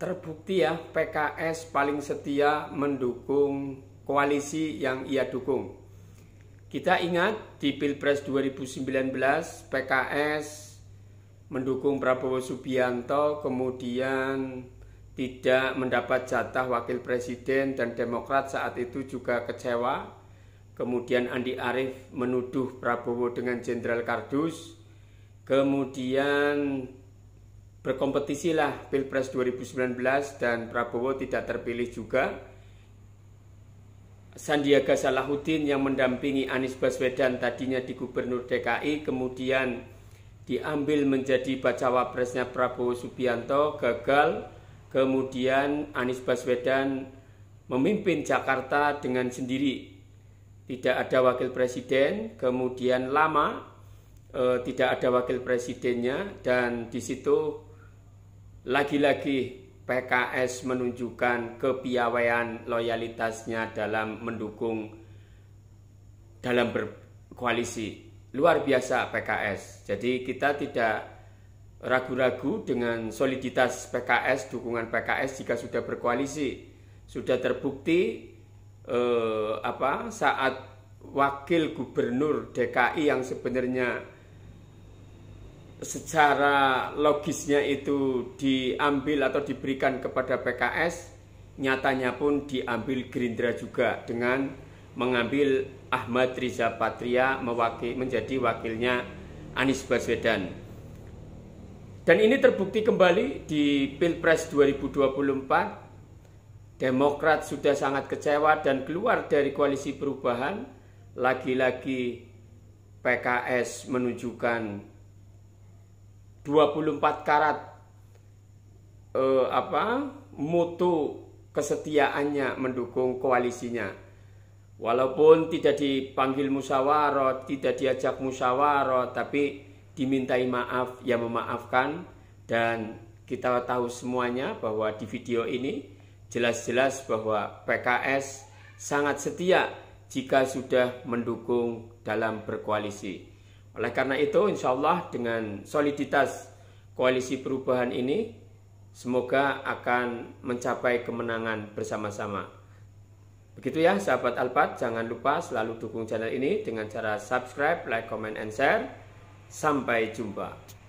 terbukti ya PKS paling setia mendukung koalisi yang ia dukung. Kita ingat di Pilpres 2019 PKS mendukung Prabowo Subianto kemudian tidak mendapat jatah wakil presiden dan Demokrat saat itu juga kecewa. Kemudian Andi Arief menuduh Prabowo dengan Jenderal Kardus. Kemudian berkompetisilah Pilpres 2019 dan Prabowo tidak terpilih juga. Sandiaga Salahuddin yang mendampingi Anies Baswedan tadinya di Gubernur DKI kemudian diambil menjadi bacawa presnya Prabowo Subianto gagal kemudian Anies Baswedan memimpin Jakarta dengan sendiri tidak ada wakil presiden kemudian lama eh, tidak ada wakil presidennya dan di situ lagi-lagi PKS menunjukkan kepiawaian loyalitasnya dalam mendukung dalam berkoalisi. Luar biasa PKS. Jadi kita tidak ragu-ragu dengan soliditas PKS, dukungan PKS jika sudah berkoalisi. Sudah terbukti eh, apa saat wakil gubernur DKI yang sebenarnya secara logisnya itu diambil atau diberikan kepada PKS, nyatanya pun diambil Gerindra juga dengan mengambil Ahmad Riza Patria mewakil, menjadi wakilnya Anies Baswedan. Dan ini terbukti kembali di Pilpres 2024, Demokrat sudah sangat kecewa dan keluar dari koalisi perubahan, lagi-lagi PKS menunjukkan 24 karat eh, apa mutu kesetiaannya mendukung koalisinya. Walaupun tidak dipanggil musyawarah, tidak diajak musyawarah, tapi dimintai maaf, ya memaafkan. Dan kita tahu semuanya bahwa di video ini jelas-jelas bahwa PKS sangat setia jika sudah mendukung dalam berkoalisi. Oleh karena itu, insya Allah dengan soliditas koalisi perubahan ini, semoga akan mencapai kemenangan bersama-sama. Begitu ya sahabat Alpat, jangan lupa selalu dukung channel ini dengan cara subscribe, like, comment, and share. Sampai jumpa.